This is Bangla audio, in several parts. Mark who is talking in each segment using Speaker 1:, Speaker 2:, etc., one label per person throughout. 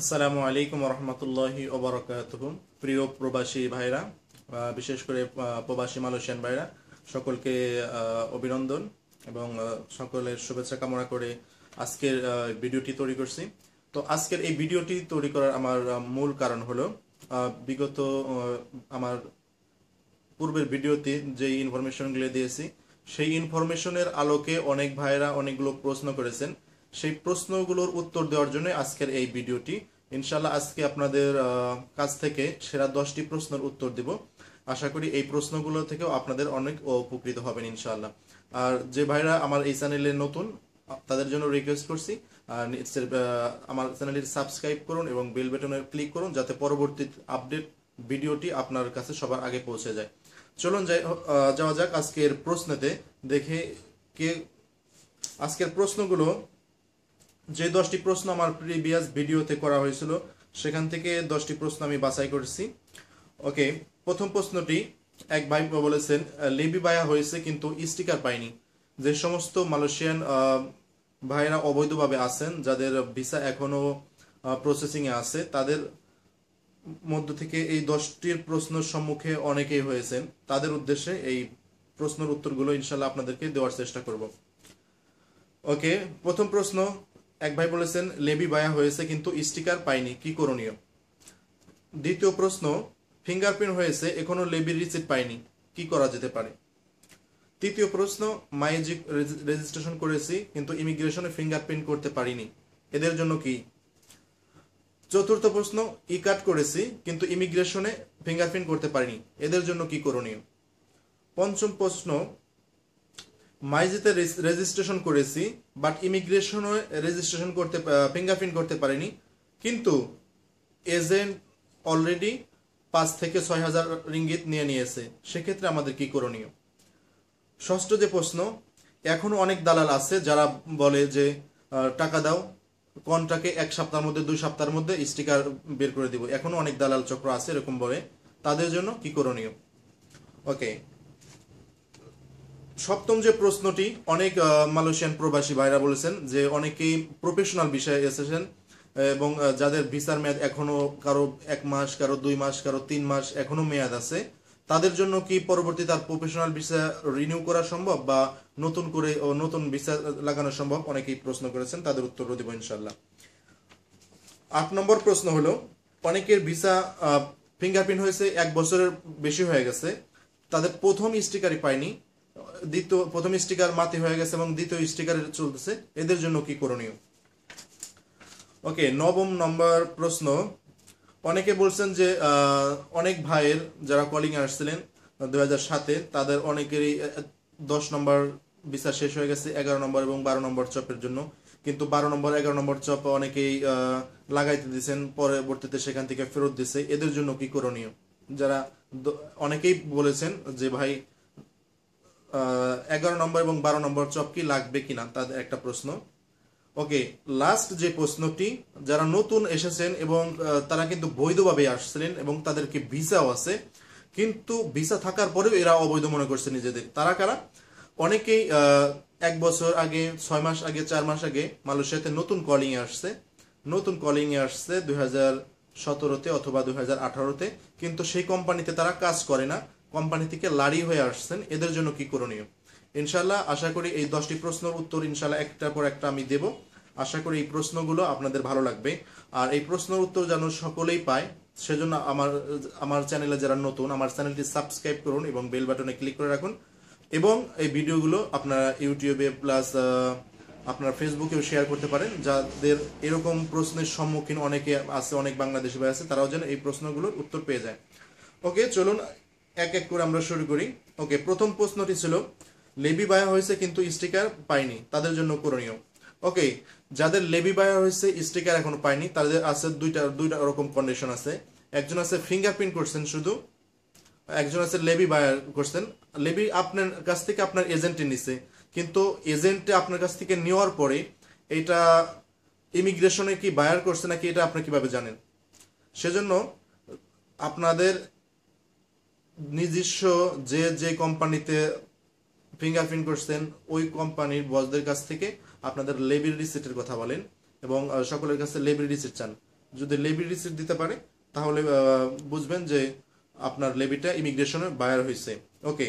Speaker 1: আসসালামু আলাইকুম রহমতুল্লাহি ওবরাকাতুহ প্রিয় প্রবাসী ভাইরা বিশেষ করে প্রবাসী মালয়েশিয়ান ভাইরা সকলকে অভিনন্দন এবং সকলের শুভেচ্ছা কামনা করে আজকের ভিডিওটি তৈরি করছি তো আজকের এই ভিডিওটি তৈরি করার আমার মূল কারণ হলো বিগত আমার পূর্বের ভিডিওতে যে ইনফরমেশনগুলো দিয়েছি সেই ইনফরমেশনের আলোকে অনেক ভাইরা অনেকগুলো প্রশ্ন করেছেন সেই প্রশ্নগুলোর উত্তর দেওয়ার জন্য আজকের এই ভিডিওটি ইনশাল্লাহ আজকে আপনাদের কাছ থেকে সেরা দশটি প্রশ্নের উত্তর দেব আশা করি এই প্রশ্নগুলো থেকেও আপনাদের অনেক উপকৃত হবেন ইনশাল্লাহ আর যে ভাইরা আমার এই চ্যানেলে নতুন তাদের জন্য রিকোয়েস্ট করছি আমার চ্যানেলটি সাবস্ক্রাইব করুন এবং বেল বেটনে ক্লিক করুন যাতে পরবর্তী আপডেট ভিডিওটি আপনার কাছে সবার আগে পৌঁছে যায় চলুন যাই যাওয়া যাক আজকের প্রশ্নেতে দেখে কে আজকের প্রশ্নগুলো যে দশটি প্রশ্ন আমার প্রিভিয়াস ভিডিওতে করা হয়েছিল সেখান থেকে দশটি প্রশ্ন আমি বাছাই করেছি ওকে প্রথম প্রশ্নটি এক ভাই বলেছেন লেবি বায়া হয়েছে কিন্তু স্টিকার পাইনি যে সমস্ত মালয়েশিয়ান ভাইরা অবৈধভাবে আছেন যাদের ভিসা এখনো প্রসেসিংয়ে আছে তাদের মধ্য থেকে এই দশটির প্রশ্ন সম্মুখে অনেকেই হয়েছেন তাদের উদ্দেশ্যে এই প্রশ্নের উত্তরগুলো ইনশাল্লাহ আপনাদেরকে দেওয়ার চেষ্টা করব ওকে প্রথম প্রশ্ন এক ভাই বলেছেন লেবি বায়া হয়েছে কিন্তু স্টিকার পাইনি কি করণীয় দ্বিতীয় প্রশ্ন ফিঙ্গারপ্রিন্ট হয়েছে এখনো লেবির রিসিট পাইনি কি করা যেতে পারে তৃতীয় প্রশ্ন মাইজিক রেজিস্ট্রেশন করেছি কিন্তু ইমিগ্রেশনে ফিঙ্গারপ্রিন্ট করতে পারিনি এদের জন্য কি চতুর্থ প্রশ্ন ই কাট করেছি কিন্তু ইমিগ্রেশনে ফিঙ্গারপ্রিন্ট করতে পারিনি এদের জন্য কি করণীয় পঞ্চম প্রশ্ন মাইজিতে রেজিস্ট্রেশন করেছি বাট ইমিগ্রেশনে রেজিস্ট্রেশন করতে ফিঙ্গারপ্রিন্ট করতে পারিনি কিন্তু এজেন্ট অলরেডি পাঁচ থেকে ছয় হাজার রিঙ্গিত নিয়ে নিয়েছে সেক্ষেত্রে আমাদের কি করণীয় ষষ্ঠ যে প্রশ্ন এখনও অনেক দালাল আছে যারা বলে যে টাকা দাও কনটাকে এক সপ্তাহের মধ্যে দুই সপ্তাহের মধ্যে স্টিকার বের করে দিব এখনও অনেক দালাল চক্র আছে এরকম বলে তাদের জন্য কি করণীয় ওকে সপ্তম যে প্রশ্নটি অনেক মালয়েশিয়ান প্রবাসী ভাইরা বলেছেন যে অনেকেই প্রফেশনাল বিষয়ে এসেছেন এবং যাদের ভিসার মেয়াদ এখনো কারো এক মাস কারো দুই মাস কারো তিন মাস এখনো মেয়াদ আছে তাদের জন্য কি পরবর্তী তার প্রফেশনাল ভিসা রিনিউ করা সম্ভব বা নতুন করে নতুন ভিসা লাগানো সম্ভব অনেকেই প্রশ্ন করেছেন তাদের উত্তর দেব ইনশাল্লাহ আট নম্বর প্রশ্ন হলো অনেকের ভিসা ফিঙ্গারপ্রিন্ট হয়েছে এক বছরের বেশি হয়ে গেছে তাদের প্রথম স্টিকারই পায়নি দ্বিতীয় প্রথম স্টিকার মাতি হয়ে গেছে এবং দ্বিতীয় স্টিকার চলতেছে এদের জন্য কি করণীয় ওকে নবম নম্বর প্রশ্ন অনেকে বলছেন যে অনেক ভাইয়ের যারা কলিং আসছিলেন দু হাজার সাতে তাদের অনেকেরই দশ নম্বর বিচার শেষ হয়ে গেছে এগারো নম্বর এবং বারো নম্বর চপের জন্য কিন্তু বারো নম্বর এগারো নম্বর চপ অনেকেই লাগাইতে দিয়েছেন পরবর্তীতে সেখান থেকে ফেরত দিছে এদের জন্য কি করণীয় যারা অনেকেই বলেছেন যে ভাই এগারো নম্বর এবং বারো নম্বর চপ কি লাগবে কিনা তাদের একটা প্রশ্ন ওকে লাস্ট যে প্রশ্নটি যারা নতুন এসেছেন এবং তারা কিন্তু বৈধভাবে আসছিলেন এবং তাদেরকে ভিসাও আছে কিন্তু ভিসা থাকার পরেও এরা অবৈধ মনে করছে নিজেদের তারা কারা অনেকেই এক বছর আগে ছয় মাস আগে চার মাস আগে মালয়েশিয়াতে নতুন কলিংয়ে আসছে নতুন কলিংয়ে আসছে দুই হাজার সতেরোতে অথবা দুই হাজার আঠারোতে কিন্তু সেই কোম্পানিতে তারা কাজ করে না কোম্পানি থেকে লারি হয়ে আসছেন এদের জন্য কি করণীয় ইনশাল্লাহ আশা করি এই দশটি প্রশ্নের উত্তর ইনশাল্লাহ একটার পর একটা আমি দেব আশা করি এই প্রশ্নগুলো আপনাদের ভালো লাগবে আর এই প্রশ্নের উত্তর যেন সকলেই পায় সেজন্য আমার আমার চ্যানেলে যারা নতুন আমার চ্যানেলটি সাবস্ক্রাইব করুন এবং বেল বাটনে ক্লিক করে রাখুন এবং এই ভিডিওগুলো আপনারা ইউটিউবে প্লাস আপনার ফেসবুকেও শেয়ার করতে পারেন যাদের এরকম প্রশ্নের সম্মুখীন অনেকে আছে অনেক বাংলাদেশি ভাই আছে তারাও যেন এই প্রশ্নগুলোর উত্তর পেয়ে যায় ওকে চলুন এক এক করে আমরা শুরু করি ওকে প্রথম প্রশ্নটি ছিল লেবি বায়া হয়েছে কিন্তু স্টিকার পাইনি তাদের জন্য করণীয় ওকে যাদের লেবি বায়া হয়েছে স্টিকার এখনো পাইনি তাদের আছে দুইটা দুইটা রকম কন্ডিশন আছে একজন আছে ফিঙ্গারপ্রিন্ট করছেন শুধু একজন আছে লেবি বায়ার করছেন লেবি আপনার কাছ থেকে আপনার এজেন্টে নিছে কিন্তু এজেন্টে আপনার কাছ থেকে নেওয়ার পরে এটা ইমিগ্রেশনে কি বায়ার করছে নাকি এটা আপনি কিভাবে জানেন সেজন্য আপনাদের নিজস্ব যে যে কোম্পানিতে ফিঙ্গারপ্রিন্ট করছেন ওই কোম্পানির বসদের কাছ থেকে আপনাদের লেবির রিসিটের কথা বলেন এবং সকলের কাছে লেবির রিসিট চান যদি লেবির রিসিট দিতে পারে তাহলে বুঝবেন যে আপনার লেবিটা ইমিগ্রেশনে বায়ার হয়েছে ওকে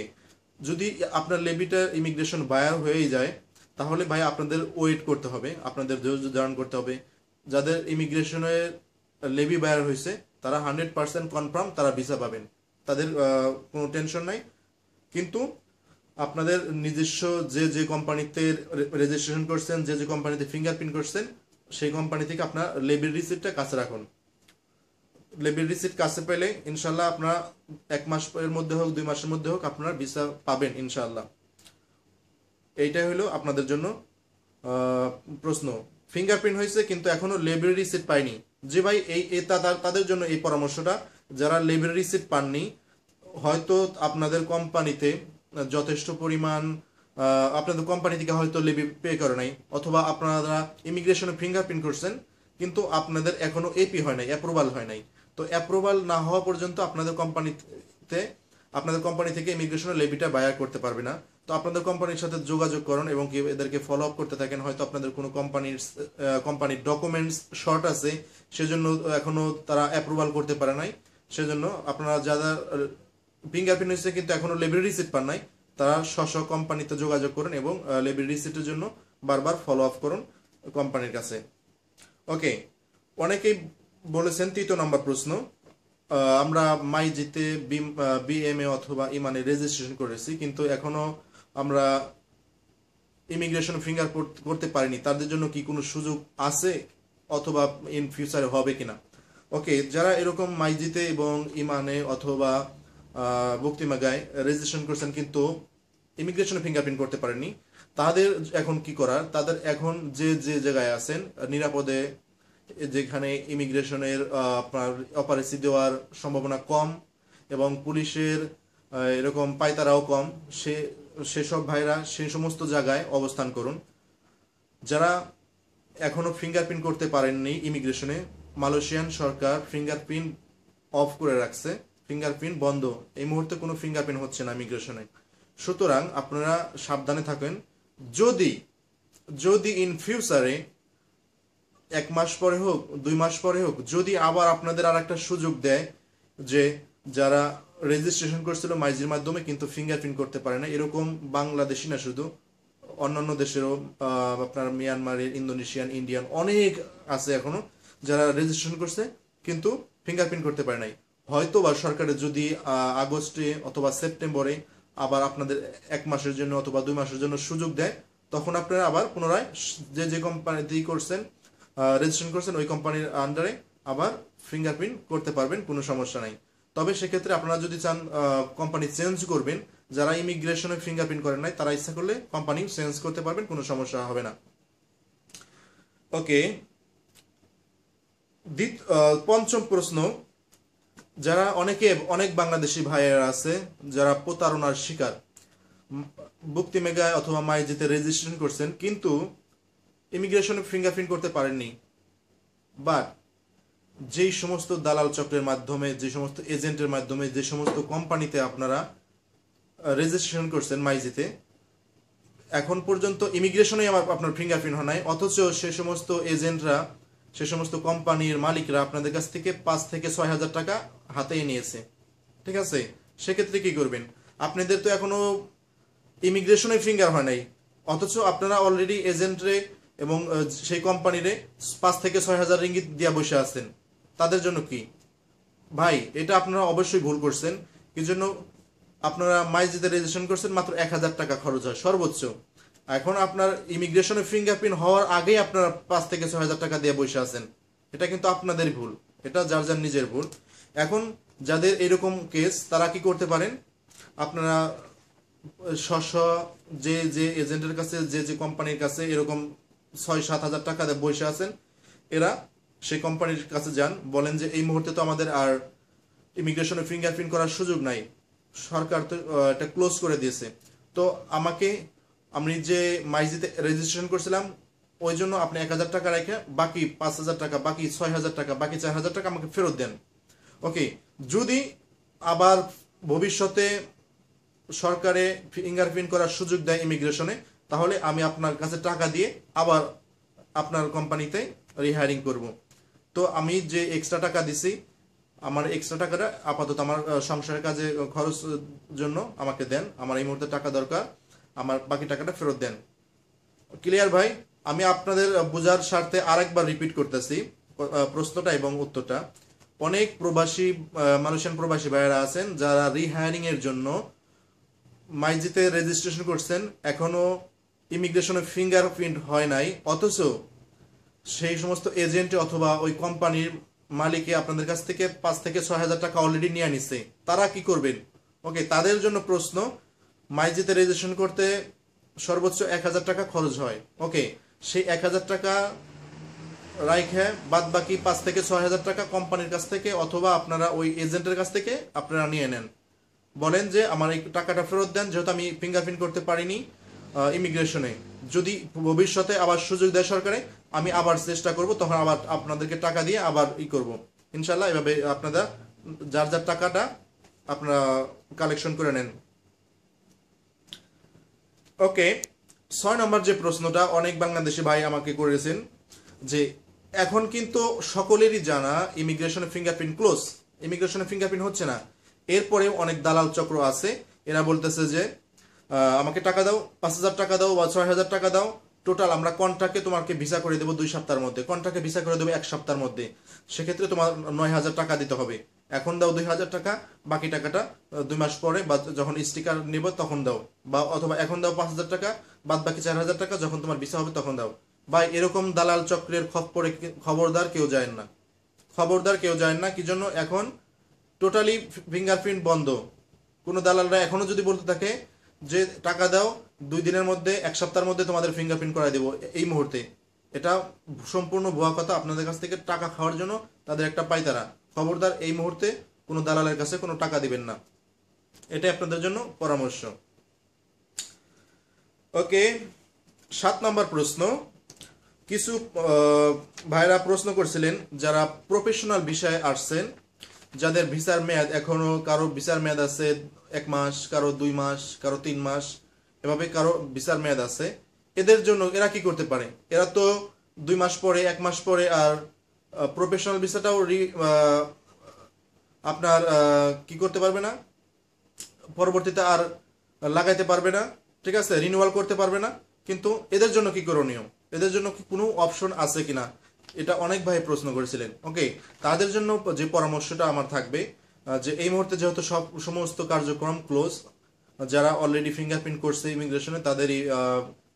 Speaker 1: যদি আপনার লেবিটা ইমিগ্রেশন বায়ার হয়েই যায় তাহলে ভাই আপনাদের ওয়েট করতে হবে আপনাদের ধৈর্য ধারণ করতে হবে যাদের ইমিগ্রেশনের লেবি বায়ার হয়েছে তারা হান্ড্রেড পার্সেন্ট কনফার্ম তারা ভিসা পাবেন তাদের কোনো টেনশন নাই কিন্তু আপনাদের নিজস্ব যে যে কোম্পানিতে রেজিস্ট্রেশন করছেন যে যে কোম্পানিতে ফিঙ্গারপ্রিন্ট করছেন সেই কোম্পানি থেকে আপনার লেবির রিসিপ্টটা কাছে রাখুন লেবির রিসিপ্ট কাছে পেলে ইনশাল্লাহ আপনার এক মাসের মধ্যে হোক দুই মাসের মধ্যে হোক আপনার ভিসা পাবেন ইনশাল্লাহ এইটাই হলো আপনাদের জন্য প্রশ্ন ফিঙ্গারপ্রিন্ট হয়েছে কিন্তু এখনও লেবির রিসিপ্ট পাইনি যে ভাই এই তাদের জন্য এই পরামর্শটা যারা লাইব্রেরি সিট পাননি হয়তো আপনাদের কোম্পানিতে যথেষ্ট পরিমাণ আপনাদের কোম্পানি থেকে হয়তো লেবি পে করে নাই অথবা আপনারা ইমিগ্রেশনে ফিঙ্গারপ্রিন্ট করছেন কিন্তু আপনাদের এখনো এপি হয় নাই অ্যাপ্রুভাল হয় নাই তো অ্যাপ্রুভাল না হওয়া পর্যন্ত আপনাদের কোম্পানিতে আপনাদের কোম্পানি থেকে ইমিগ্রেশনের লেবিটা বায়ার করতে পারবে না তো আপনাদের কোম্পানির সাথে যোগাযোগ করুন এবং কেউ এদেরকে ফলো আপ করতে থাকেন হয়তো আপনাদের কোনো কোম্পানির কোম্পানির ডকুমেন্টস শর্ট আছে সেজন্য এখনও তারা অ্যাপ্রুভাল করতে পারে নাই সেজন্য আপনারা যারা ফিঙ্গারপ্রিন্ট হয়েছে কিন্তু এখনও লাইব্রেরি রিসিট পান নাই তারা স্ব কোম্পানিতে যোগাযোগ করুন এবং লাইব্রেরি রিসিটের জন্য বারবার ফলো আপ করুন কোম্পানির কাছে ওকে অনেকেই বলেছেন তৃতীয় নম্বর প্রশ্ন আমরা মাই জিতে বিএমএ অথবা ইমানে রেজিস্ট্রেশন করেছি কিন্তু এখনো আমরা ইমিগ্রেশন ফিঙ্গার করতে পারিনি তাদের জন্য কি কোনো সুযোগ আছে অথবা ইন ফিউচারে হবে কিনা ওকে যারা এরকম মাইজিতে এবং ইমানে অথবা বক্তিমাগায় রেজিস্ট্রেশন করছেন কিন্তু ইমিগ্রেশনে ফিঙ্গারপ্রিন্ট করতে পারেননি তাদের এখন কি করার তাদের এখন যে যে জায়গায় আছেন নিরাপদে যেখানে ইমিগ্রেশনের আপনার অপারেসি দেওয়ার সম্ভাবনা কম এবং পুলিশের এরকম পায়তারাও কম সে সেসব ভাইরা সেই সমস্ত জায়গায় অবস্থান করুন যারা এখনও ফিঙ্গারপ্রিন্ট করতে পারেননি ইমিগ্রেশনে মালয়েশিয়ান সরকার ফিঙ্গারপ্রিন্ট অফ করে রাখছে ফিঙ্গারপ্রিন্ট বন্ধ এই মুহূর্তে কোনো ফিঙ্গারপ্রিন্ট হচ্ছে না ইমিগ্রেশনে সুতরাং আপনারা সাবধানে থাকেন যদি যদি ইন ফিউচারে এক মাস পরে হোক দুই মাস পরে হোক যদি আবার আপনাদের আর একটা সুযোগ দেয় যে যারা রেজিস্ট্রেশন করছিল মাইজির মাধ্যমে কিন্তু ফিঙ্গারপ্রিন্ট করতে পারে না এরকম বাংলাদেশি না শুধু অন্যান্য দেশেরও আপনার মিয়ানমারের ইন্দোনেশিয়ান ইন্ডিয়ান অনেক আছে এখনো যারা রেজিস্ট্রেশন করছে কিন্তু ফিঙ্গারপ্রিন্ট করতে পারে নাই হয়তো বা সরকারের যদি আগস্টে অথবা সেপ্টেম্বরে আবার আপনাদের এক মাসের জন্য অথবা দুই মাসের জন্য সুযোগ দেয় তখন আপনারা আবার পুনরায় যে যে কোম্পানিতেই করছেন রেজিস্ট্রেশন করছেন ওই কোম্পানির আন্ডারে আবার ফিঙ্গারপ্রিন্ট করতে পারবেন কোনো সমস্যা নাই তবে সেক্ষেত্রে আপনারা যদি চান কোম্পানি চেঞ্জ করবেন যারা ইমিগ্রেশনে ফিঙ্গারপ্রিন্ট করেন নাই তারা ইচ্ছা করলে কোম্পানি চেঞ্জ করতে পারবেন কোনো সমস্যা হবে না ওকে পঞ্চম প্রশ্ন যারা অনেকে অনেক বাংলাদেশি ভাইয়েরা আছে যারা প্রতারণার শিকার বুক্তি মেগায় অথবা যেতে রেজিস্ট্রেশন করছেন কিন্তু ইমিগ্রেশনে ফিঙ্গারপ্রিন্ট করতে পারেননি বাট যেই সমস্ত দালাল চক্রের মাধ্যমে যে সমস্ত এজেন্টের মাধ্যমে যে সমস্ত কোম্পানিতে আপনারা রেজিস্ট্রেশন করছেন মাইজিতে এখন পর্যন্ত ইমিগ্রেশনে আমার আপনার ফিঙ্গারপ্রিন্ট হয় নাই অথচ সে সমস্ত এজেন্টরা সে সমস্ত কোম্পানির মালিকরা আপনাদের কাছ থেকে পাঁচ থেকে ছয় হাজার টাকা হাতে নিয়েছে ঠিক আছে সেক্ষেত্রে কি করবেন আপনাদের তো এখনো ইমিগ্রেশনে ফিঙ্গার হয় নাই অথচ আপনারা অলরেডি এজেন্টরে এবং সেই কোম্পানিরে পাঁচ থেকে ছয় হাজার রিঙ্গিত দিয়া বসে আছেন তাদের জন্য কি ভাই এটা আপনারা অবশ্যই ভুল করছেন কি জন্য আপনারা মাইজিতে রেজিস্ট্রেশন করছেন মাত্র এক হাজার টাকা খরচ হয় সর্বোচ্চ এখন আপনার ইমিগ্রেশনে ফিঙ্গারপ্রিন্ট হওয়ার আগেই আপনারা পাঁচ থেকে ছয় হাজার টাকা দিয়ে বসে আছেন এটা কিন্তু আপনাদের ভুল এটা যার যার নিজের ভুল এখন যাদের এরকম কেস তারা কি করতে পারেন আপনারা স্ব যে যে এজেন্টের কাছে যে যে কোম্পানির কাছে এরকম ছয় সাত হাজার টাকা দিয়ে বসে আছেন এরা সেই কোম্পানির কাছে যান বলেন যে এই মুহূর্তে তো আমাদের আর ইমিগ্রেশনে ফিঙ্গারপ্রিন্ট করার সুযোগ নাই সরকার তো এটা ক্লোজ করে দিয়েছে তো আমাকে আমি যে মাইজিতে রেজিস্ট্রেশন করছিলাম ওই জন্য আপনি এক হাজার টাকা রেখে বাকি পাঁচ হাজার টাকা বাকি ছয় হাজার টাকা বাকি চার হাজার টাকা আমাকে ফেরত দেন ওকে যদি আবার ভবিষ্যতে সরকারে ফিঙ্গারপ্রিন্ট করার সুযোগ দেয় ইমিগ্রেশনে তাহলে আমি আপনার কাছে টাকা দিয়ে আবার আপনার কোম্পানিতে রিহায়ারিং করব তো আমি যে এক্সট্রা টাকা দিছি আমার এক্সট্রা টাকাটা আপাতত আমার সংসারের কাজে খরচ জন্য আমাকে দেন আমার এই মুহূর্তে টাকা দরকার আমার বাকি টাকাটা ফেরত দেন ক্লিয়ার ভাই আমি আপনাদের বোঝার স্বার্থে আরেকবার রিপিট করতেছি প্রশ্নটা এবং উত্তরটা অনেক প্রবাসী মালয়েশিয়ান প্রবাসী ভাইয়েরা আছেন যারা রিহায়ারিং এর জন্য মাইজিতে রেজিস্ট্রেশন করছেন এখনো ইমিগ্রেশনে ফিঙ্গারপ্রিন্ট হয় নাই অথচ সেই সমস্ত এজেন্ট অথবা ওই কোম্পানির মালিকে আপনাদের কাছ থেকে পাঁচ থেকে ছয় হাজার টাকা অলরেডি নিয়ে নিছে তারা কি করবেন ওকে তাদের জন্য প্রশ্ন মাইজিতে রেজিস্ট্রেশন করতে সর্বোচ্চ এক হাজার টাকা খরচ হয় ওকে সেই এক হাজার টাকা রাইখে বাদ বাকি পাঁচ থেকে ছয় হাজার টাকা কোম্পানির কাছ থেকে অথবা আপনারা ওই এজেন্টের কাছ থেকে আপনারা নিয়ে নেন বলেন যে আমার এই টাকাটা ফেরত দেন যেহেতু আমি ফিঙ্গারপ্রিন্ট করতে পারিনি ইমিগ্রেশনে যদি ভবিষ্যতে আবার সুযোগ দেয় সরকারে আমি আবার চেষ্টা করব তখন আবার আপনাদেরকে টাকা দিয়ে আবার ই করব ইনশাল্লাহ এভাবে আপনারা যার যার টাকাটা আপনারা কালেকশন করে নেন ওকে ছয় নম্বর যে প্রশ্নটা অনেক বাংলাদেশি ভাই আমাকে করেছেন যে এখন কিন্তু সকলেরই জানা ইমিগ্রেশনের ফিঙ্গারপ্রিন্ট ক্লোজ ইমিগ্রেশনের ফিঙ্গারপ্রিন্ট হচ্ছে না এরপরে অনেক দালাল চক্র আছে এরা বলতেছে যে আমাকে টাকা দাও পাঁচ হাজার টাকা দাও বা ছয় হাজার টাকা দাও টোটাল আমরা কন্ট্রাক্টে তোমাকে ভিসা করে দেবো দুই সপ্তাহের মধ্যে কন্ট্রাক্টে ভিসা করে দেবো এক সপ্তাহের মধ্যে সেক্ষেত্রে তোমার নয় হাজার টাকা দিতে হবে এখন দাও দুই হাজার টাকা বাকি টাকাটা দুই মাস পরে বা যখন স্টিকার নেব তখন দাও বা অথবা এখন দাও পাঁচ হাজার টাকা বাদ বাকি চার হাজার টাকা যখন তোমার ভিসা হবে তখন দাও বা এরকম দালাল চক্রের খপ্পরে খবরদার কেউ যায় না খবরদার কেউ যায় না কি জন্য এখন টোটালি ফিঙ্গারপ্রিন্ট বন্ধ কোনো দালালরা এখনও যদি বলতে থাকে যে টাকা দাও দুই দিনের মধ্যে এক সপ্তাহের মধ্যে তোমাদের ফিঙ্গারপ্রিন্ট করাই দেবো এই মুহূর্তে এটা সম্পূর্ণ ভুয়া কথা আপনাদের কাছ থেকে টাকা খাওয়ার জন্য তাদের একটা পায়তারা খবরদার এই মুহূর্তে কোনো দালালের কাছে কোনো টাকা দিবেন না এটা আপনাদের জন্য পরামর্শ ওকে সাত নম্বর প্রশ্ন কিছু ভাইরা প্রশ্ন করছিলেন যারা প্রফেশনাল বিষয়ে আসছেন যাদের ভিসার মেয়াদ এখনো কারো ভিসার মেয়াদ আছে এক মাস কারো দুই মাস কারো তিন মাস এভাবে কারো বিচার মেয়াদ আছে এদের জন্য এরা কি করতে পারে এরা তো দুই মাস পরে এক মাস পরে আর প্রফেশনাল ভিসাটাও আপনার কি করতে পারবে না পরবর্তীতে আর লাগাইতে পারবে না ঠিক আছে রিনিউয়াল করতে পারবে না কিন্তু এদের জন্য কি করণীয় এদের জন্য কি কোনো অপশন আছে কিনা এটা অনেক ভাই প্রশ্ন করেছিলেন ওকে তাদের জন্য যে পরামর্শটা আমার থাকবে যে এই মুহূর্তে যেহেতু সব সমস্ত কার্যক্রম ক্লোজ যারা অলরেডি ফিঙ্গারপ্রিন্ট করছে ইমিগ্রেশনে তাদেরই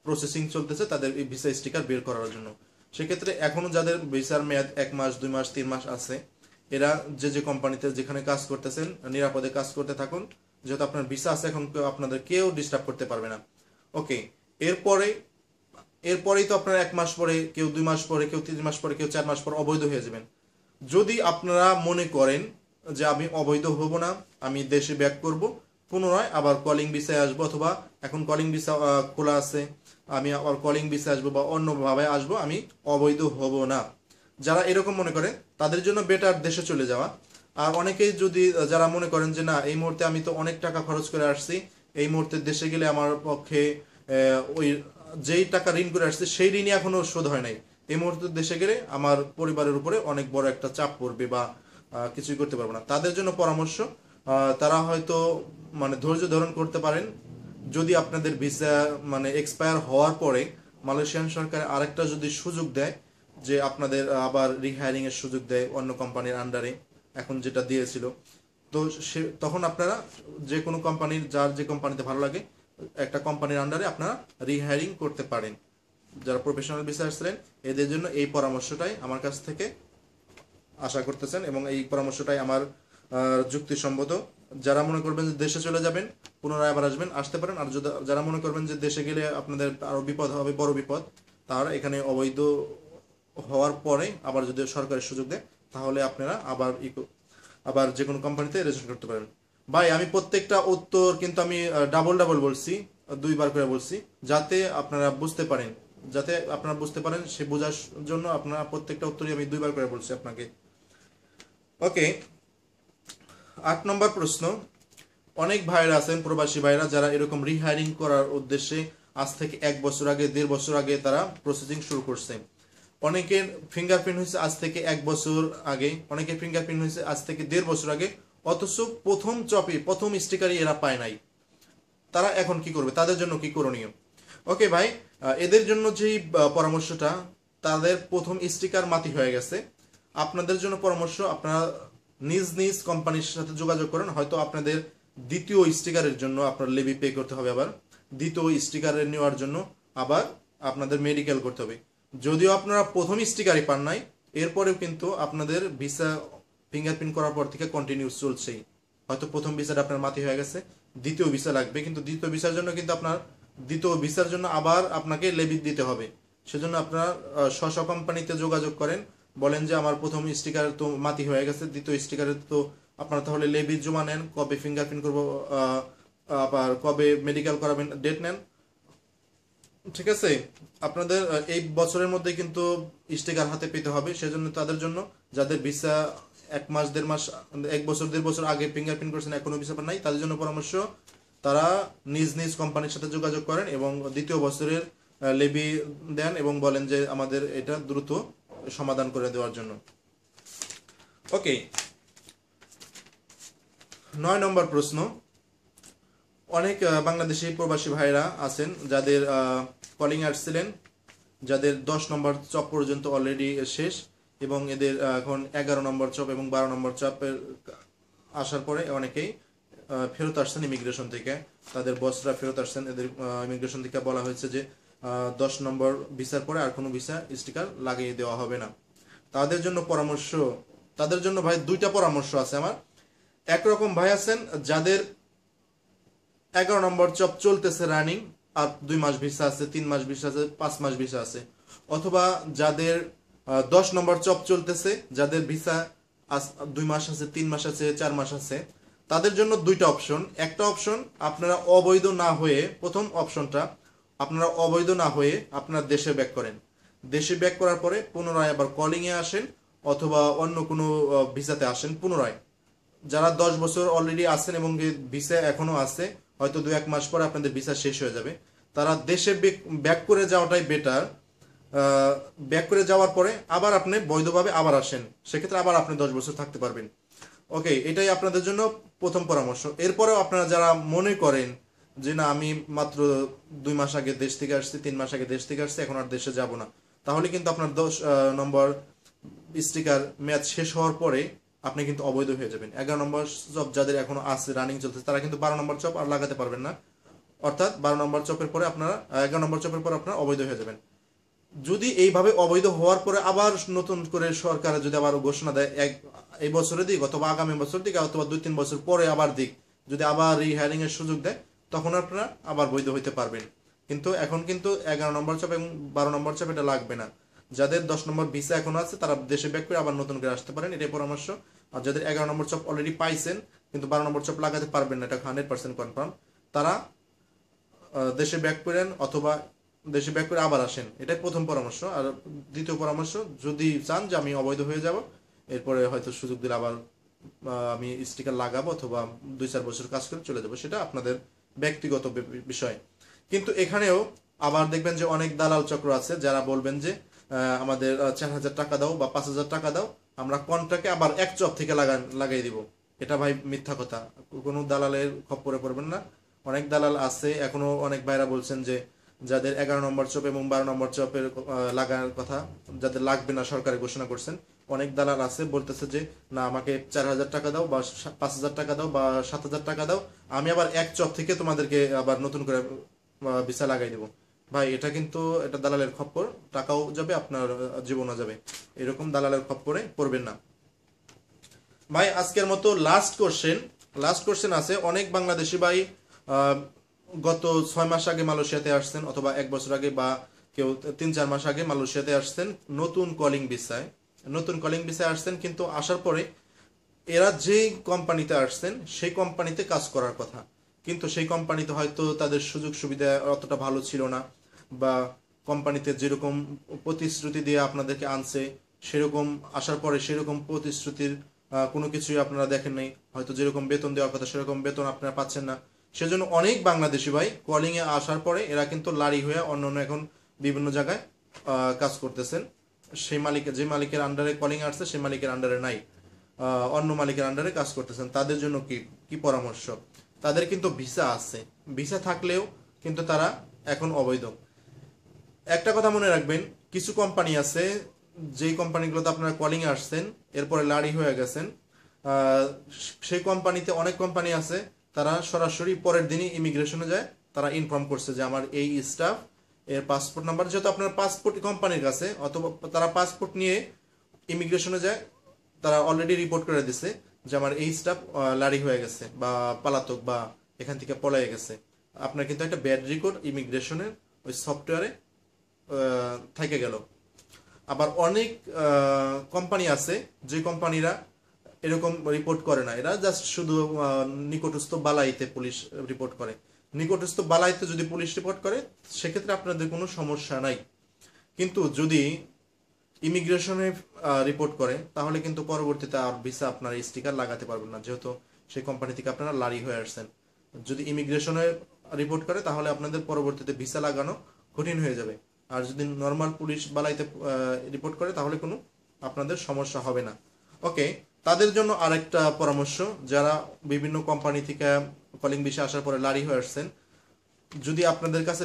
Speaker 1: প্রসেসিং চলতেছে তাদের এই ভিসা স্টিকার বের করার জন্য সেক্ষেত্রে এখনও যাদের ভিসার মেয়াদ এক মাস দুই মাস তিন মাস আছে এরা যে যে কোম্পানিতে যেখানে কাজ করতেছেন নিরাপদে কাজ করতে থাকুন যেহেতু আপনার ভিসা আছে এখন আপনাদের কেউ ডিস্টার্ব করতে পারবে না ওকে এরপরে এরপরেই তো আপনার এক মাস পরে কেউ দুই মাস পরে কেউ তিন মাস পরে কেউ চার মাস পর অবৈধ হয়ে যাবেন যদি আপনারা মনে করেন যে আমি অবৈধ হব না আমি দেশে ব্যাক করব পুনরায় আবার কলিং ভিসায় আসবো অথবা এখন কলিং বিষয় খোলা আছে আমি আবার কলিং ভিসায় আসবো বা অন্যভাবে আসবো আমি অবৈধ হব না যারা এরকম মনে করে তাদের জন্য বেটার দেশে চলে যাওয়া আর অনেকেই যদি যারা মনে করেন যে না এই মুহূর্তে আমি তো অনেক টাকা খরচ করে আসছি এই মুহূর্তে দেশে গেলে আমার পক্ষে ওই যেই টাকা ঋণ করে আসছে সেই ঋণই এখনও শোধ হয় নাই এই মুহূর্তে দেশে গেলে আমার পরিবারের উপরে অনেক বড় একটা চাপ পড়বে বা কিছুই করতে পারবো না তাদের জন্য পরামর্শ তারা হয়তো মানে ধৈর্য ধারণ করতে পারেন যদি আপনাদের ভিসা মানে এক্সপায়ার হওয়ার পরে মালয়েশিয়ান সরকার আরেকটা যদি সুযোগ দেয় যে আপনাদের আবার রিহায়ারিং এর সুযোগ দেয় অন্য কোম্পানির আন্ডারে এখন যেটা দিয়েছিল তো সে তখন আপনারা যে কোনো কোম্পানির যার যে কোম্পানিতে ভালো লাগে একটা কোম্পানির আন্ডারে আপনারা রিহায়ারিং করতে পারেন যারা প্রফেশনাল বিচার ছিলেন এদের জন্য এই পরামর্শটাই আমার কাছ থেকে আশা করতেছেন এবং এই পরামর্শটাই আমার যুক্তিসম্মত যারা মনে করবেন যে দেশে চলে যাবেন পুনরায় আবার আসবেন আসতে পারেন আর যারা মনে করবেন যে দেশে গেলে আপনাদের আরও বিপদ হবে বড় বিপদ তারা এখানে অবৈধ হওয়ার পরে আবার যদি সরকারের সুযোগ দেয় তাহলে আপনারা আবার আবার যে কোনো কোম্পানিতে রেজিস্টার করতে পারেন ভাই আমি প্রত্যেকটা উত্তর কিন্তু আমি ডাবল ডাবল বলছি দুইবার করে বলছি যাতে আপনারা বুঝতে পারেন যাতে আপনারা বুঝতে পারেন সে বোঝার জন্য আপনারা প্রত্যেকটা উত্তরই আমি দুইবার করে বলছি আপনাকে ওকে আট নম্বর প্রশ্ন অনেক ভাইরা আছেন প্রবাসী ভাইরা যারা এরকম রিহায়ারিং করার উদ্দেশ্যে আজ থেকে এক বছর আগে দেড় বছর আগে তারা প্রসেসিং শুরু করছে অনেকের ফিঙ্গারপ্রিন্ট হয়েছে আজ থেকে এক বছর আগে অনেকের ফিঙ্গারপ্রিন্ট হয়েছে আজ থেকে দেড় বছর আগে অথচ প্রথম চপে প্রথম স্টিকারই এরা পায় নাই তারা এখন কি করবে তাদের জন্য কি করণীয় ওকে ভাই এদের জন্য যেই পরামর্শটা তাদের প্রথম স্টিকার মাটি হয়ে গেছে আপনাদের জন্য পরামর্শ আপনারা নিজ নিজ কোম্পানির সাথে যোগাযোগ করেন হয়তো আপনাদের দ্বিতীয় স্টিকারের জন্য আপনার লেবি পে করতে হবে আবার দ্বিতীয় স্টিকারের নেওয়ার জন্য আবার আপনাদের মেডিকেল করতে হবে যদিও আপনারা প্রথম স্টিকারই পান নাই এরপরেও কিন্তু আপনাদের ভিসা ফিঙ্গারপ্রিন্ট করার পর থেকে কন্টিনিউ চলছেই হয়তো প্রথম ভিসাটা আপনার মাতি হয়ে গেছে দ্বিতীয় ভিসা লাগবে কিন্তু দ্বিতীয় ভিসার জন্য কিন্তু আপনার দ্বিতীয় ভিসার জন্য আবার আপনাকে লেবি দিতে হবে সেজন্য আপনার স্ব কোম্পানিতে যোগাযোগ করেন বলেন যে আমার প্রথম স্টিকার তো মাটি হয়ে গেছে দ্বিতীয় স্টিকারে তো আপনারা তাহলে লেবি জমা নেন কবে ফিঙ্গারপ্রিন্ট করবো আবার কবে মেডিকেল করাবেন ডেট নেন ঠিক আছে আপনাদের এই বছরের মধ্যে কিন্তু স্টিকার হাতে পেতে হবে সেজন্য তাদের জন্য যাদের ভিসা এক মাস দেড় মাস এক বছর দেড় বছর আগে ফিঙ্গারপ্রিন্ট করেছেন এখনো ভিসা পান নাই তাদের জন্য পরামর্শ তারা নিজ নিজ কোম্পানির সাথে যোগাযোগ করেন এবং দ্বিতীয় বছরের লেবি দেন এবং বলেন যে আমাদের এটা দ্রুত সমাধান করে দেওয়ার জন্য ওকে নয় নম্বর প্রশ্ন অনেক বাংলাদেশি প্রবাসী ভাইরা আছেন যাদের কলিং আসছিলেন যাদের দশ নম্বর চপ পর্যন্ত অলরেডি শেষ এবং এদের এখন এগারো নম্বর চপ এবং বারো নম্বর চপের আসার পরে অনেকেই ফেরত আসছেন ইমিগ্রেশন থেকে তাদের বসরা ফেরত আসছেন এদের ইমিগ্রেশন থেকে বলা হয়েছে যে দশ নম্বর ভিসার পরে আর কোনো ভিসা স্টিকার লাগিয়ে দেওয়া হবে না তাদের জন্য পরামর্শ তাদের জন্য ভাই দুইটা পরামর্শ আছে আমার একরকম ভাই আছেন যাদের এগারো নম্বর চপ চলতেছে রানিং আর দুই মাস ভিসা আছে তিন মাস ভিসা আছে পাঁচ মাস ভিসা আছে অথবা যাদের দশ নম্বর চপ চলতেছে যাদের ভিসা দুই মাস আছে তিন মাস আছে চার মাস আছে তাদের জন্য দুইটা অপশন একটা অপশন আপনারা অবৈধ না হয়ে প্রথম অপশনটা আপনারা অবৈধ না হয়ে আপনার দেশে ব্যাক করেন দেশে ব্যাক করার পরে পুনরায় আবার কলিংয়ে আসেন অথবা অন্য কোনো ভিসাতে আসেন পুনরায় যারা দশ বছর অলরেডি আছেন এবং ভিসা এখনো আছে হয়তো দু এক মাস পরে আপনাদের ভিসা শেষ হয়ে যাবে তারা দেশে ব্যাক করে যাওয়াটাই বেটার ব্যাক করে যাওয়ার পরে আবার আপনি বৈধভাবে আবার আসেন সেক্ষেত্রে আবার আপনি দশ বছর থাকতে পারবেন ওকে এটাই আপনাদের জন্য প্রথম পরামর্শ এরপরেও আপনারা যারা মনে করেন যে না আমি মাত্র দুই মাস আগে দেশ থেকে আসছি তিন মাস আগে দেশ থেকে আসছি এখন আর দেশে যাব না তাহলে কিন্তু আপনার দশ নম্বর স্টিকার ম্যাচ শেষ হওয়ার পরে আপনি কিন্তু অবৈধ হয়ে যাবেন এগারো নম্বর জব যাদের এখনো আছে রানিং চলতেছে তারা কিন্তু বারো নম্বর চপ আর লাগাতে পারবেন না অর্থাৎ বারো নম্বর চপের পরে আপনারা এগারো নম্বর চপের পরে আপনারা অবৈধ হয়ে যাবেন যদি এইভাবে অবৈধ হওয়ার পরে আবার নতুন করে সরকার যদি আবার ঘোষণা দেয় এক এই বছরে দিক অথবা আগামী বছর দিক অথবা দুই তিন বছর পরে আবার দিক যদি আবার রিহায়ারিং এর সুযোগ দেয় তখন আপনারা আবার বৈধ হইতে পারবেন কিন্তু এখন কিন্তু এগারো নম্বর চাপ এবং বারো নম্বর চাপ এটা লাগবে না যাদের দশ নম্বর ভিসা এখন আছে তারা দেশে ব্যাক করে আবার নতুন করে আসতে পারেন এটাই পরামর্শ আর যাদের এগারো নম্বর চাপ অলরেডি পাইছেন কিন্তু বারো নম্বর চাপ লাগাতে পারবেন না এটা হান্ড্রেড পার্সেন্ট কনফার্ম তারা দেশে ব্যাক করেন অথবা দেশে ব্যাক করে আবার আসেন এটাই প্রথম পরামর্শ আর দ্বিতীয় পরামর্শ যদি চান যে আমি অবৈধ হয়ে যাব এরপরে হয়তো সুযোগ দিলে আবার আমি স্টিকার লাগাবো অথবা দুই চার বছর কাজ করে চলে যাবো সেটা আপনাদের ব্যক্তিগত বিষয় কিন্তু এখানেও আবার দেখবেন যে অনেক দালাল চক্র আছে যারা বলবেন যে আমাদের চার হাজার টাকা দাও বা পাঁচ হাজার টাকা দাও আমরা কন্ট্রাক্টে আবার এক চপ থেকে লাগান লাগাই দিব এটা ভাই মিথ্যা কথা কোনো দালালের খপ্পরে পড়বেন না অনেক দালাল আছে এখনো অনেক ভাইরা বলছেন যে যাদের এগারো নম্বর চপ এবং বারো নম্বর চপের লাগানোর কথা যাদের লাগবে না সরকারে ঘোষণা করছেন অনেক দালাল আছে বলতেছে যে না আমাকে চার হাজার টাকা দাও বা পাঁচ হাজার টাকা দাও বা সাত হাজার টাকা দাও আমি আবার এক চপ থেকে তোমাদেরকে আবার নতুন করে ভিসা লাগাই দেবো ভাই এটা কিন্তু এটা দালালের খপ্পর টাকাও যাবে আপনার জীবনও যাবে এরকম দালালের খপ্পরে পড়বেন না ভাই আজকের মতো লাস্ট কোশ্চেন লাস্ট কোশ্চেন আছে অনেক বাংলাদেশি ভাই গত ছয় মাস আগে মালয়েশিয়াতে আসছেন অথবা এক বছর আগে বা কেউ তিন চার মাস আগে মালয়েশিয়াতে আসছেন নতুন কলিং বিসায় নতুন কলিং বিসায় আসছেন কিন্তু আসার পরে এরা যে কোম্পানিতে আসছেন সেই কোম্পানিতে কাজ করার কথা কিন্তু সেই কোম্পানিতে হয়তো তাদের সুযোগ সুবিধা অতটা ভালো ছিল না বা কোম্পানিতে যেরকম প্রতিশ্রুতি দিয়ে আপনাদেরকে আনছে সেরকম আসার পরে সেরকম প্রতিশ্রুতির কোনো কিছুই আপনারা দেখেন নাই হয়তো যেরকম বেতন দেওয়ার কথা সেরকম বেতন আপনারা পাচ্ছেন না সেজন্য অনেক বাংলাদেশি ভাই কলিংয়ে আসার পরে এরা কিন্তু লারি হয়ে অন্য অন্য এখন বিভিন্ন জায়গায় কাজ করতেছেন সেই মালিকের যে মালিকের আন্ডারে কলিং আসছে সেই মালিকের আন্ডারে নাই অন্য মালিকের আন্ডারে কাজ করতেছেন তাদের জন্য কি কি পরামর্শ তাদের কিন্তু ভিসা আছে ভিসা থাকলেও কিন্তু তারা এখন অবৈধ একটা কথা মনে রাখবেন কিছু কোম্পানি আছে যেই কোম্পানিগুলোতে আপনারা কলিং আসছেন এরপরে লাড়ি হয়ে গেছেন সেই কোম্পানিতে অনেক কোম্পানি আছে তারা সরাসরি পরের দিনই ইমিগ্রেশনে যায় তারা ইনফর্ম করছে যে আমার এই স্টাফ এর পাসপোর্ট নাম্বার যেহেতু আপনার পাসপোর্ট কোম্পানির কাছে অথবা তারা পাসপোর্ট নিয়ে ইমিগ্রেশনে যায় তারা অলরেডি রিপোর্ট করে দিছে যে আমার এই স্টাফ লারি হয়ে গেছে বা পালাতক বা এখান থেকে পলায় গেছে আপনার কিন্তু একটা ব্যাড রেকর্ড ইমিগ্রেশনের ওই সফটওয়্যারে থেকে গেল আবার অনেক কোম্পানি আছে যে কোম্পানিরা এরকম রিপোর্ট করে না এরা জাস্ট শুধু নিকটস্থ বালাইতে পুলিশ রিপোর্ট করে নিকটস্থ বালাইতে যদি পুলিশ রিপোর্ট করে সেক্ষেত্রে আপনাদের কোনো সমস্যা নাই কিন্তু যদি ইমিগ্রেশনে রিপোর্ট করে তাহলে কিন্তু পরবর্তীতে আর ভিসা আপনার স্টিকার লাগাতে পারবেন না যেহেতু সেই কোম্পানি থেকে আপনারা লারি হয়ে আসছেন যদি ইমিগ্রেশনে রিপোর্ট করে তাহলে আপনাদের পরবর্তীতে ভিসা লাগানো কঠিন হয়ে যাবে আর যদি নর্মাল পুলিশ বালাইতে রিপোর্ট করে তাহলে কোনো আপনাদের সমস্যা হবে না ওকে তাদের জন্য আরেকটা পরামর্শ যারা বিভিন্ন কোম্পানি থেকে কলিং বিষে আসার পরে লারি হয়ে আসছেন যদি আপনাদের কাছে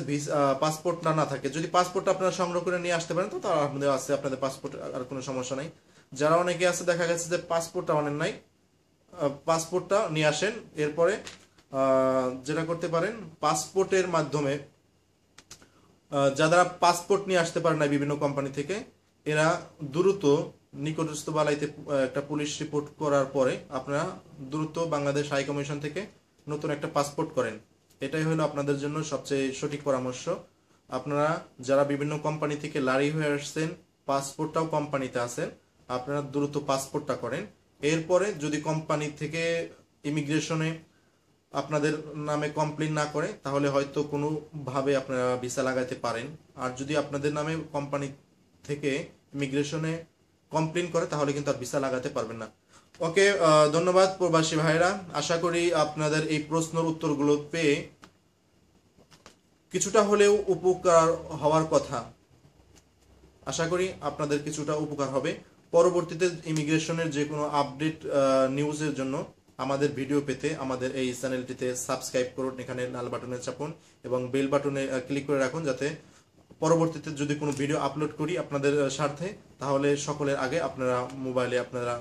Speaker 1: পাসপোর্ট না না থাকে যদি পাসপোর্ট আপনারা সংগ্রহ করে নিয়ে আসতে পারেন তো তারা আপনাদের আছে আপনাদের পাসপোর্ট আর কোনো সমস্যা নাই যারা অনেকে আছে দেখা গেছে যে পাসপোর্টটা অনেক নাই পাসপোর্টটা নিয়ে আসেন এরপরে যেটা করতে পারেন পাসপোর্টের মাধ্যমে যারা পাসপোর্ট নিয়ে আসতে পারে না বিভিন্ন কোম্পানি থেকে এরা দ্রুত নিকটস্থ বালাইতে একটা পুলিশ রিপোর্ট করার পরে আপনারা দ্রুত বাংলাদেশ হাই কমিশন থেকে নতুন একটা পাসপোর্ট করেন এটাই হলো আপনাদের জন্য সবচেয়ে সঠিক পরামর্শ আপনারা যারা বিভিন্ন কোম্পানি থেকে লারি হয়ে আসছেন পাসপোর্টটাও কোম্পানিতে আছেন আপনারা দ্রুত পাসপোর্টটা করেন এরপরে যদি কোম্পানি থেকে ইমিগ্রেশনে আপনাদের নামে কমপ্লেন না করে তাহলে হয়তো কোনোভাবে আপনারা ভিসা লাগাইতে পারেন আর যদি আপনাদের নামে কোম্পানি থেকে ইমিগ্রেশনে কমপ্লেন করে তাহলে কিন্তু আর ভিসা লাগাতে পারবেন না ওকে ধন্যবাদ প্রবাসী ভাইরা আশা করি আপনাদের এই প্রশ্নর উত্তরগুলো পেয়ে কিছুটা হলেও উপকার হওয়ার কথা আশা করি আপনাদের কিছুটা উপকার হবে পরবর্তীতে ইমিগ্রেশনের যে কোনো আপডেট নিউজের জন্য আমাদের ভিডিও পেতে আমাদের এই চ্যানেলটিতে সাবস্ক্রাইব করুন এখানে লাল বাটনে চাপুন এবং বেল বাটনে ক্লিক করে রাখুন যাতে পরবর্তীতে যদি কোনো ভিডিও আপলোড করি আপনাদের স্বার্থে তাহলে সকলের আগে আপনারা মোবাইলে আপনারা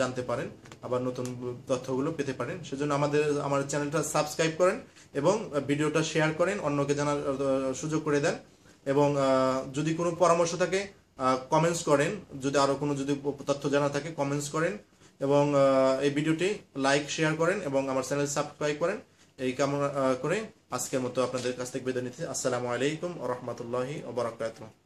Speaker 1: জানতে পারেন আবার নতুন তথ্যগুলো পেতে পারেন সেজন্য আমাদের আমার চ্যানেলটা সাবস্ক্রাইব করেন এবং ভিডিওটা শেয়ার করেন অন্যকে জানার সুযোগ করে দেন এবং যদি কোনো পরামর্শ থাকে কমেন্টস করেন যদি আরও কোনো যদি তথ্য জানা থাকে কমেন্টস করেন এবং এই ভিডিওটি লাইক শেয়ার করেন এবং আমার চ্যানেল সাবস্ক্রাইব করেন এই কামনা করে আজকের মতো আপনাদের কাছ থেকে বিদায় নিতে আসসালামু আলাইকুম ওয়া রাহমাতুল্লাহি ওয়া বারাকাতুহু